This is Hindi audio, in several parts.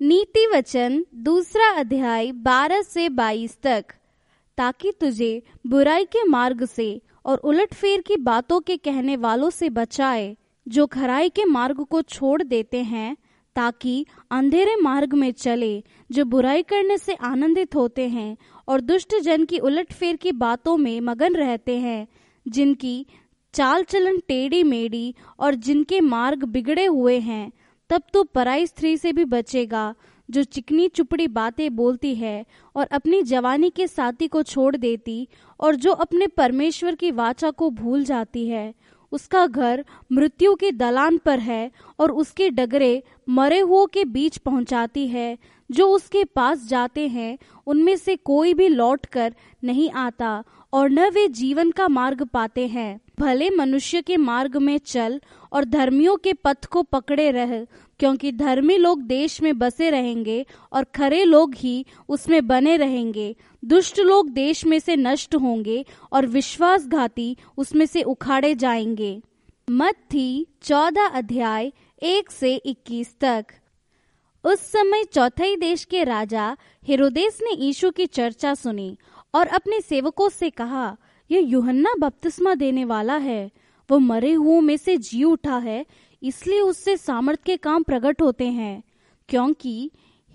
नीति वचन दूसरा अध्याय 12 से 22 तक ताकि तुझे बुराई के मार्ग से और उलटफेर की बातों के कहने वालों से बचाए जो खराई के मार्ग को छोड़ देते हैं ताकि अंधेरे मार्ग में चले जो बुराई करने से आनंदित होते हैं और दुष्ट जन की उलटफेर की बातों में मगन रहते हैं जिनकी चाल चलन टेढ़ी मेढ़ी और जिनके मार्ग बिगड़े हुए हैं तब तो पराई स्त्री से भी बचेगा जो चिकनी चुपड़ी बातें बोलती है और अपनी जवानी के साथी को छोड़ देती और जो अपने परमेश्वर की वाचा को भूल जाती है उसका घर मृत्यु के दलान पर है और उसके डगरे मरे हुओं के बीच पहुंचाती है जो उसके पास जाते हैं उनमें से कोई भी लौट कर नहीं आता और न वे जीवन का मार्ग पाते हैं भले मनुष्य के मार्ग में चल और धर्मियों के पथ को पकड़े रह क्योंकि धर्मी लोग देश में बसे रहेंगे और खरे लोग ही उसमें बने रहेंगे दुष्ट लोग देश में से नष्ट होंगे और विश्वासघाती उसमें से उखाड़े जाएंगे मत थी चौदह अध्याय एक से इक्कीस तक उस समय चौथाई देश के राजा हिरोदेश ने यीशु की चर्चा सुनी और अपने सेवकों से कहा यह युहन्ना बपतिस्मा देने वाला है वो मरे हुओं में से जी उठा है इसलिए उससे सामर्थ के काम प्रकट होते हैं क्योंकि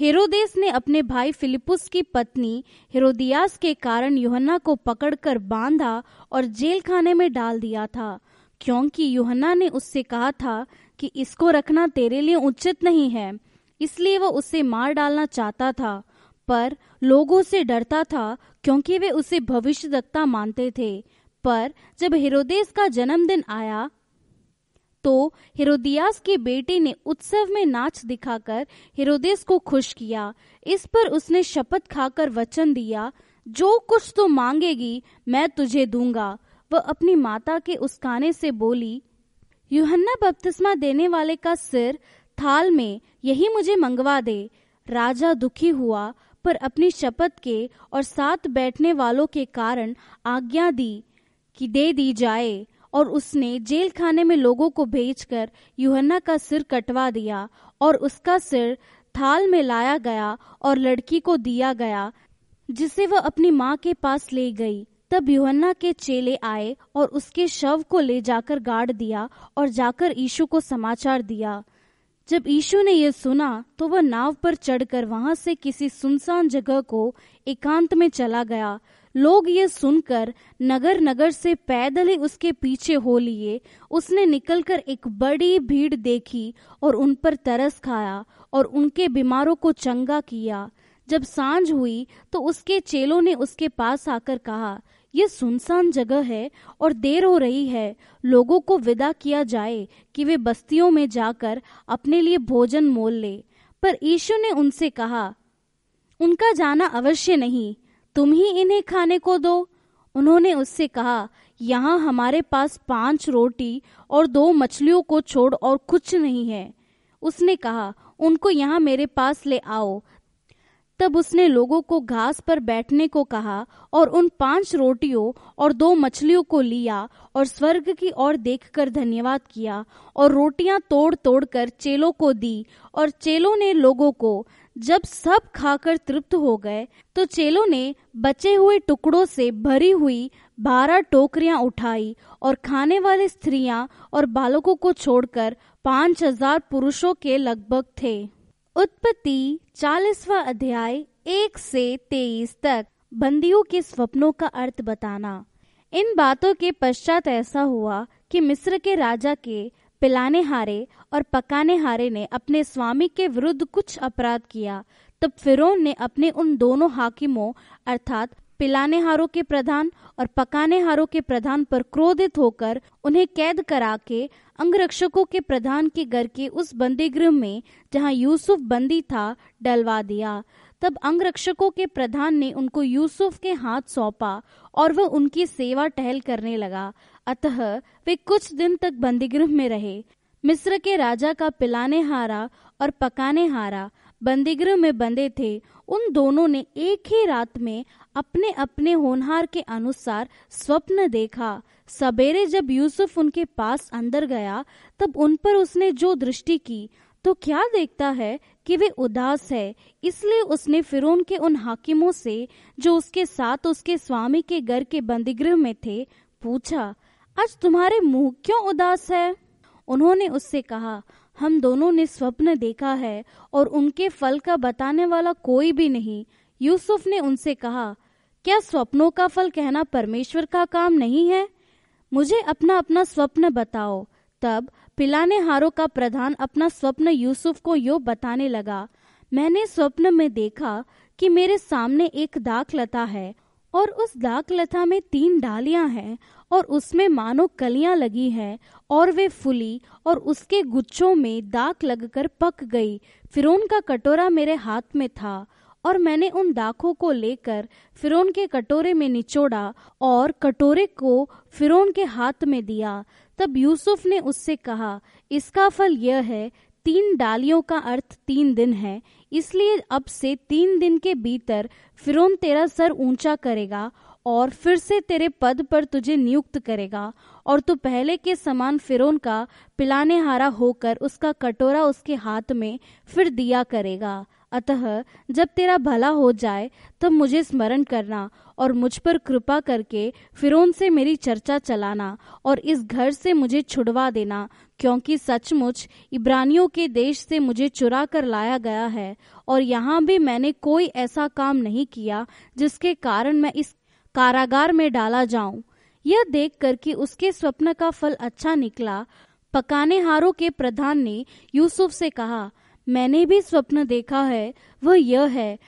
हेरोदेस ने अपने भाई फिलिपुस की पत्नी हेरोदियास के कारण युहन्ना को पकड़कर बांधा और जेल खाने में डाल दिया था क्योंकि युहन्ना ने उससे कहा था कि इसको रखना तेरे लिए उचित नहीं है इसलिए वह उसे मार डालना चाहता था पर लोगों से डरता था क्योंकि वे उसे भविष्यदक्ता मानते थे पर जब हेरोदेस का जन्मदिन आया तो हिरोदियास के बेटे ने उत्सव में नाच दिखाकर हेरोदेस को खुश किया इस पर उसने शपथ खाकर वचन दिया जो कुछ तू तो मांगेगी मैं तुझे दूंगा वह अपनी माता के उसकाने से बोली यूहन्ना बपतिस्मा देने वाले का सिर थाल में यही मुझे मंगवा दे राजा दुखी हुआ पर अपनी शपथ के और साथ बैठने वालों के कारण आज्ञा दी कि दे दी जाए और उसने जेल खाने में लोगों को भेजकर यूहना का सिर कटवा दिया और उसका सिर थाल में लाया गया और लड़की को दिया गया जिसे वह अपनी माँ के पास ले गई तब यूहना के चेले आए और उसके शव को ले जाकर गाड़ दिया और जाकर ईशु को समाचार दिया जब ईशु ने यह सुना तो वह नाव पर चढ़कर वहां से किसी सुनसान जगह को एकांत में चला गया लोग ये सुनकर नगर नगर से पैदल ही उसके पीछे हो लिए उसने निकलकर एक बड़ी भीड़ देखी और उन पर तरस खाया और उनके बीमारों को चंगा किया जब सांझ हुई तो उसके चेलों ने उसके पास आकर कहा ये सुनसान जगह है और देर हो रही है लोगों को विदा किया जाए कि वे बस्तियों में जाकर अपने लिए भोजन मोल ले पर ईशु ने उनसे कहा उनका जाना अवश्य नहीं तुम ही इन्हें खाने को दो उन्होंने उससे कहा यहाँ हमारे पास पांच रोटी और दो मछलियों को छोड़ और कुछ नहीं है उसने कहा उनको यहाँ मेरे पास ले आओ तब उसने लोगों को घास पर बैठने को कहा और उन पांच रोटियों और दो मछलियों को लिया और स्वर्ग की ओर देखकर धन्यवाद किया और रोटियां तोड़ तोड़ कर चेलों को दी और चेलों ने लोगों को जब सब खाकर तृप्त हो गए तो चेलों ने बचे हुए टुकड़ों से भरी हुई बारह टोकरियां उठाई और खाने वाले स्त्रियां और बालकों को छोड़कर पांच हजार पुरुषों के लगभग थे उत्पत्ति चालीसवा अध्याय एक से तेईस तक बंदियों के स्वप्नों का अर्थ बताना इन बातों के पश्चात ऐसा हुआ कि मिस्र के राजा के पिलाने हारे और पकाने हारे ने अपने स्वामी के विरुद्ध कुछ अपराध किया तब फिर ने अपने उन दोनों हाकिमों अर्थात पिलाने हारों के प्रधान और पकाने हारों के प्रधान पर क्रोधित होकर उन्हें कैद करा के अंगरक्षकों के प्रधान के घर के उस बंदी गृह में जहां यूसुफ बंदी था डलवा दिया तब अंगरक्षकों के प्रधान ने उनको यूसुफ के हाथ सौंपा और वह उनकी सेवा टहल करने लगा अतः वे कुछ दिन तक बंदीगृह में रहे मिस्र के राजा का पिलाने हारा और पकाने हारा बंदीगृह में बंदे थे उन दोनों ने एक ही रात में अपने अपने होनहार के अनुसार स्वप्न देखा सवेरे जब यूसुफ उनके पास अंदर गया तब उन पर उसने जो दृष्टि की तो क्या देखता है कि वे उदास है इसलिए उसने फिर के उन हाकिमों से जो उसके साथ उसके स्वामी के घर के बंदीगृह में थे पूछा आज तुम्हारे मुंह क्यों उदास है उन्होंने उससे कहा हम दोनों ने स्वप्न देखा है और उनके फल का बताने वाला कोई भी नहीं यूसुफ ने उनसे कहा क्या स्वप्नों का फल कहना परमेश्वर का काम नहीं है मुझे अपना अपना स्वप्न बताओ तब पिलाने हारों का प्रधान अपना स्वप्न यूसुफ को यो बताने लगा मैंने स्वप्न में देखा कि मेरे सामने एक लता है और उस लता में तीन डालियां हैं और उसमें मानो कलियां लगी हैं और वे फूली और उसके गुच्छों में दाख लगकर पक गई फिर का कटोरा मेरे हाथ में था और मैंने उन दाखों को लेकर फिरोन के कटोरे में निचोड़ा और कटोरे को फिरोन के हाथ में दिया तब यूसुफ ने उससे कहा इसका फल यह है तीन डालियों का अर्थ तीन दिन है इसलिए अब से तीन दिन के भीतर फिरोन तेरा सर ऊंचा करेगा और फिर से तेरे पद पर तुझे नियुक्त करेगा और तू पहले के समान फिरोन का पिलाने हारा होकर उसका कटोरा उसके हाथ में फिर दिया करेगा अतः जब तेरा भला हो जाए तब मुझे स्मरण करना और मुझ पर कृपा करके फिरोन से मेरी चर्चा चलाना और इस घर से मुझे छुड़वा देना क्योंकि सचमुच इब्रानियों के देश से मुझे चुरा कर लाया गया है और यहाँ भी मैंने कोई ऐसा काम नहीं किया जिसके कारण मैं इस कारागार में डाला जाऊं यह देख कर कि उसके स्वप्न का फल अच्छा निकला पकाने हारों के प्रधान ने यूसुफ से कहा मैंने भी स्वप्न देखा है वह यह है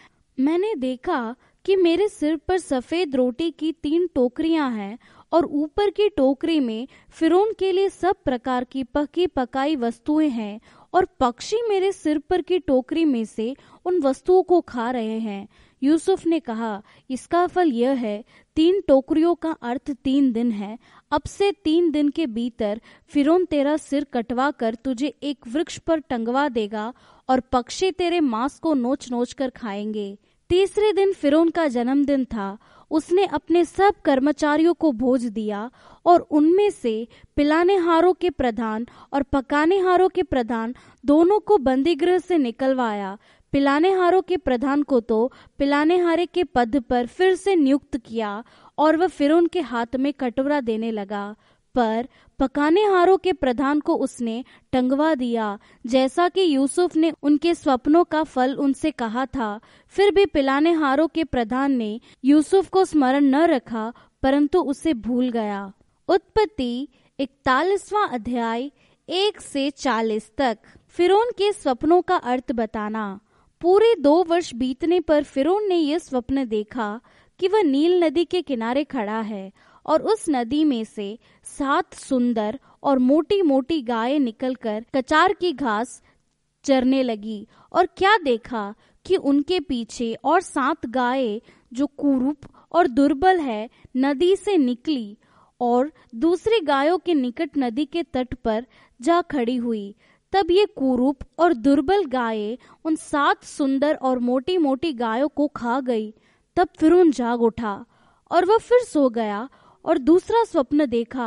मैंने देखा कि मेरे सिर पर सफेद रोटी की तीन टोकरियां हैं और ऊपर की टोकरी में फिर के लिए सब प्रकार की पकी पकाई वस्तुएं हैं और पक्षी मेरे सिर पर की टोकरी में से उन वस्तुओं को खा रहे हैं यूसुफ ने कहा इसका फल यह है तीन टोकरियों का अर्थ तीन दिन है अब से तीन दिन के भीतर फिर तेरा सिर कटवा कर तुझे एक वृक्ष पर टंगवा देगा और पक्षी तेरे मांस को नोच नोच कर खाएंगे तीसरे दिन फिर का जन्मदिन था उसने अपने सब कर्मचारियों को भोज दिया और उनमें से पिलाने हारों के प्रधान और पकाने हारों के प्रधान दोनों को बंदीगृह से निकलवाया पिलाने हारों के प्रधान को तो पिलाने हारे के पद पर फिर से नियुक्त किया और वह फिर के हाथ में कटोरा देने लगा पर पकाने हारों के प्रधान को उसने टंगवा दिया जैसा कि यूसुफ ने उनके स्वप्नों का फल उनसे कहा था फिर भी पिलाने हारों के प्रधान ने यूसुफ को स्मरण न रखा परंतु उसे भूल गया उत्पत्ति इकतालीसवा अध्याय एक से चालीस तक फिरोन के स्वप्नों का अर्थ बताना पूरे दो वर्ष बीतने पर फिरोन ने यह स्वप्न देखा कि वह नील नदी के किनारे खड़ा है और उस नदी में से सात सुंदर और मोटी मोटी गाय निकलकर कचार की घास चरने लगी और क्या देखा कि उनके पीछे और सात गाय जो कुरूप और दुर्बल है नदी से निकली और दूसरी गायों के निकट नदी के तट पर जा खड़ी हुई तब ये कुरूप और दुर्बल गाय उन सात सुंदर और मोटी मोटी गायों को खा गई तब फिर जाग उठा और वह फिर सो गया और दूसरा स्वप्न देखा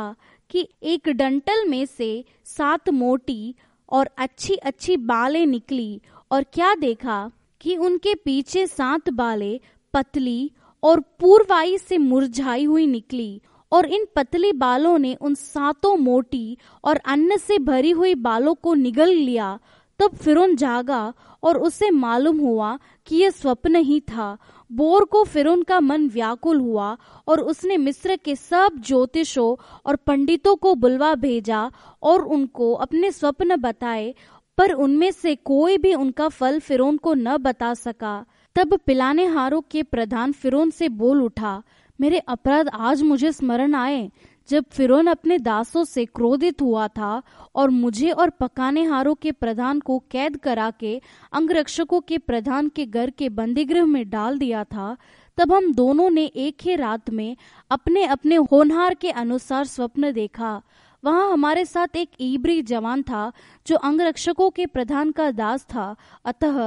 कि एक डंटल में से सात मोटी और अच्छी अच्छी बाले निकली और क्या देखा कि उनके पीछे सात बाले पतली और पूर्वाई से मुरझाई हुई निकली और इन पतले बालों ने उन सातों मोटी और अन्न से भरी हुई बालों को निगल लिया तब फिर जागा और उसे मालूम हुआ कि यह स्वप्न ही था बोर को फिर का मन व्याकुल हुआ और उसने मिस्र के सब ज्योतिषों और पंडितों को बुलवा भेजा और उनको अपने स्वप्न बताए पर उनमें से कोई भी उनका फल फिरोन को न बता सका तब पिलाने हारों के प्रधान फिर से बोल उठा मेरे अपराध आज मुझे स्मरण आए जब फिरोन अपने दासों से क्रोधित हुआ था और मुझे और पकाने हारों के प्रधान को कैद करा के अंगरक्षकों के प्रधान के घर के बंदीगृह में डाल दिया था तब हम दोनों ने एक ही रात में अपने अपने होनहार के अनुसार स्वप्न देखा वहाँ हमारे साथ एक ईबरी जवान था जो अंगरक्षकों के प्रधान का दास था अतः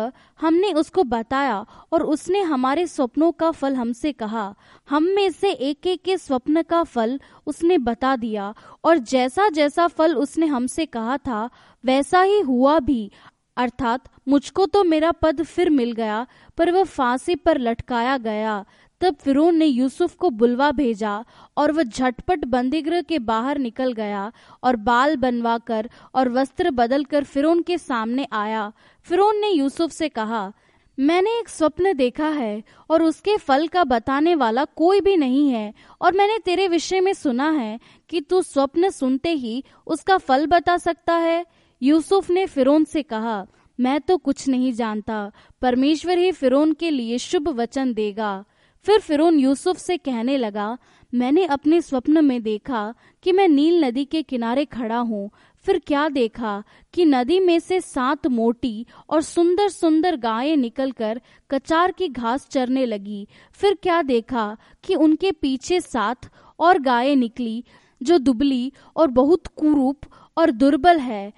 हमने उसको बताया और उसने हमारे स्वप्नों का फल हमसे कहा हम में से एक एक के स्वप्न का फल उसने बता दिया और जैसा जैसा फल उसने हमसे कहा था वैसा ही हुआ भी अर्थात मुझको तो मेरा पद फिर मिल गया पर वह फांसी पर लटकाया गया तब फिर ने यूसुफ को बुलवा भेजा और वह झटपट बंदीगृह के बाहर निकल गया और बाल बनवा कर और वस्त्र बदल कर फिर के सामने आया फिर ने यूसुफ से कहा मैंने एक स्वप्न देखा है और उसके फल का बताने वाला कोई भी नहीं है और मैंने तेरे विषय में सुना है कि तू स्वप्न सुनते ही उसका फल बता सकता है यूसुफ ने फिरोन से कहा मैं तो कुछ नहीं जानता परमेश्वर ही फिरोन के लिए शुभ वचन देगा फिर फिर यूसुफ से कहने लगा मैंने अपने स्वप्न में देखा कि मैं नील नदी के किनारे खड़ा हूँ फिर क्या देखा कि नदी में से सात मोटी और सुंदर सुंदर गायें निकलकर कचार की घास चरने लगी फिर क्या देखा कि उनके पीछे सात और गायें निकली जो दुबली और बहुत कुरूप और दुर्बल है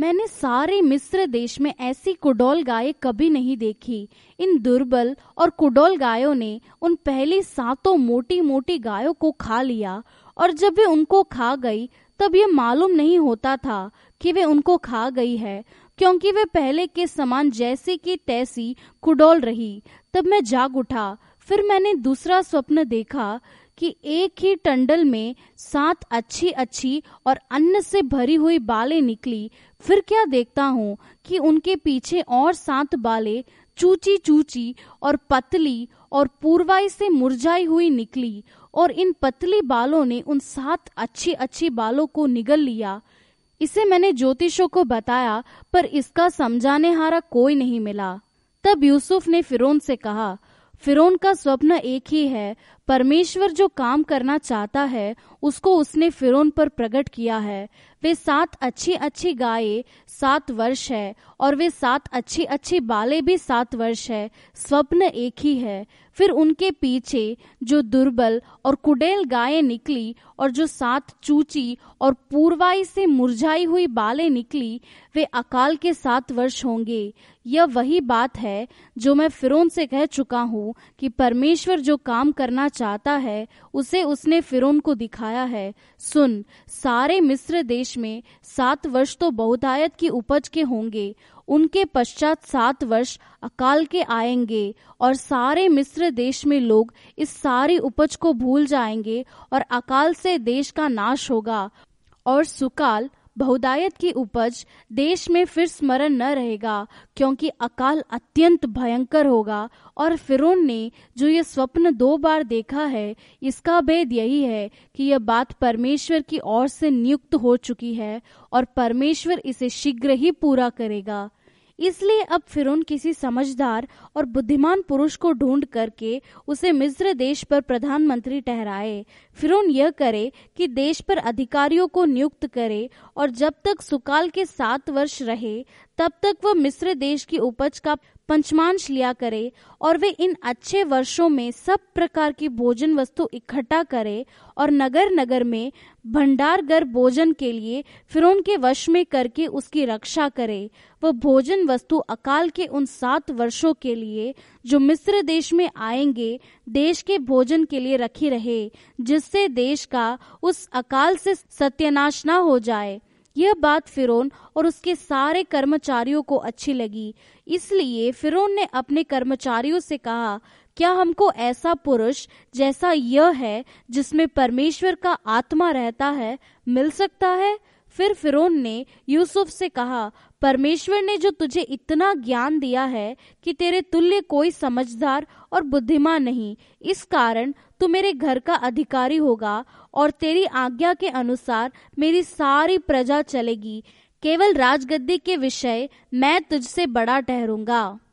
मैंने सारे मिस्र देश में ऐसी कुडोल गाय कभी नहीं देखी इन दुर्बल और कुडोल गायों ने उन पहली सातों मोटी मोटी गायों को खा लिया और जब वे उनको खा गई तब ये मालूम नहीं होता था कि वे उनको खा गई है क्योंकि वे पहले के समान जैसे की तैसी कुडोल रही तब मैं जाग उठा फिर मैंने दूसरा स्वप्न देखा कि एक ही टंडल में सात अच्छी अच्छी और अन्न से भरी हुई बाले निकली फिर क्या देखता हूँ कि उनके पीछे और सात बाले चूची चूची और पतली और पूर्वाई से मुरझाई हुई निकली और इन पतली बालों ने उन सात अच्छी अच्छी बालों को निगल लिया इसे मैंने ज्योतिषों को बताया पर इसका समझाने हारा कोई नहीं मिला तब यूसुफ ने फिरोन से कहा फिर का स्वप्न एक ही है परमेश्वर जो काम करना चाहता है उसको उसने फिर पर प्रकट किया है वे सात अच्छी अच्छी गाय सात वर्ष है और वे सात अच्छी अच्छी बाले भी सात वर्ष है स्वप्न एक ही है फिर उनके पीछे जो दुर्बल और कुडेल गायें निकली और जो सात चूची और पूर्वाई से मुरझाई हुई बाले निकली वे अकाल के सात वर्ष होंगे यह वही बात है जो मैं फिर से कह चुका हूँ कि परमेश्वर जो काम करना चाहता है उसे उसने फिरोन को दिखाया है सुन सारे मिस्र देश में सात वर्ष तो बहुतायत की उपज के होंगे उनके पश्चात सात वर्ष अकाल के आएंगे और सारे मिस्र देश में लोग इस सारी उपज को भूल जाएंगे और अकाल से देश का नाश होगा और सुकाल बहुदायत की उपज देश में फिर स्मरण न रहेगा क्योंकि अकाल अत्यंत भयंकर होगा और फिरौन ने जो ये स्वप्न दो बार देखा है इसका भेद यही है कि यह बात परमेश्वर की ओर से नियुक्त हो चुकी है और परमेश्वर इसे शीघ्र ही पूरा करेगा इसलिए अब फिर किसी समझदार और बुद्धिमान पुरुष को ढूंढ करके उसे मिस्र देश पर प्रधानमंत्री ठहराए फिर यह करे कि देश पर अधिकारियों को नियुक्त करे और जब तक सुकाल के सात वर्ष रहे तब तक वह मिस्र देश की उपज का पंचमांश लिया करे और वे इन अच्छे वर्षों में सब प्रकार की भोजन वस्तु इकट्ठा करे और नगर नगर में भंडार घर भोजन के लिए फिर उनके वश में करके उसकी रक्षा करे वह भोजन वस्तु अकाल के उन सात वर्षों के लिए जो मिस्र देश में आएंगे देश के भोजन के लिए रखी रहे जिससे देश का उस अकाल से सत्यानाश ना हो जाए यह बात फिरोन और उसके सारे कर्मचारियों को अच्छी लगी इसलिए फिरोन ने अपने कर्मचारियों से कहा क्या हमको ऐसा पुरुष जैसा यह है जिसमें परमेश्वर का आत्मा रहता है मिल सकता है फिर फिर ने यूसुफ से कहा परमेश्वर ने जो तुझे इतना ज्ञान दिया है कि तेरे तुल्य कोई समझदार और बुद्धिमान नहीं इस कारण तू मेरे घर का अधिकारी होगा और तेरी आज्ञा के अनुसार मेरी सारी प्रजा चलेगी केवल राजगद्दी के विषय मैं तुझसे बड़ा ठहरूंगा